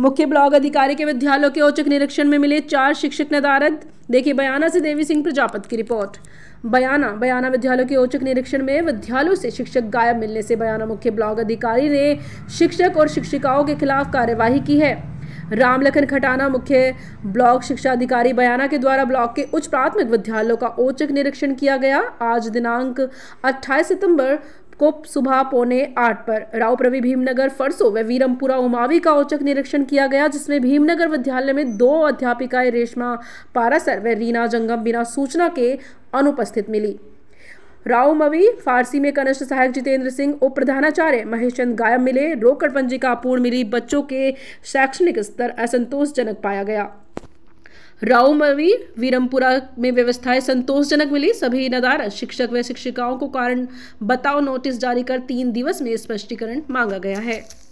मुख्य ब्लॉक अधिकारी के विद्यालयों के औचक निरीक्षण में मिले चार शिक्षक नदारद देखिए बयाना से देवी सिंह प्रजापत की रिपोर्ट बयाना बयाना विद्यालय के औचक निरीक्षण में विद्यालय से शिक्षक गायब मिलने से बयाना मुख्य ब्लॉक अधिकारी ने शिक्षक और शिक्षिकाओं के खिलाफ कार्यवाही की है रामलखन खटाना मुख्य ब्लॉक शिक्षा अधिकारी बयाना के द्वारा ब्लॉक के उच्च प्राथमिक विद्यालयों का औचक निरीक्षण किया गया आज दिनांक 28 सितंबर को सुबह पौने आठ पर रावप्रवी भीमनगर फरसो व वीरमपुरा उमावी का औचक निरीक्षण किया गया जिसमें भीमनगर विद्यालय में दो अध्यापिकाएं रेशमा पारासर व रीना जंगम बिना सूचना के अनुपस्थित मिली राव मवी फारसी में कनिष्ठ सहायक जितेंद्र सिंह उप प्रधानाचार्य महेश चंद गायब मिले रोकड़ पंजिका अपूर्ण मिली बच्चों के शैक्षणिक स्तर असंतोषजनक पाया गया मवी वीरमपुरा में व्यवस्थाएं संतोषजनक मिली सभी नदारत शिक्षक व शिक्षिकाओं को कारण बताओ नोटिस जारी कर तीन दिवस में स्पष्टीकरण मांगा गया है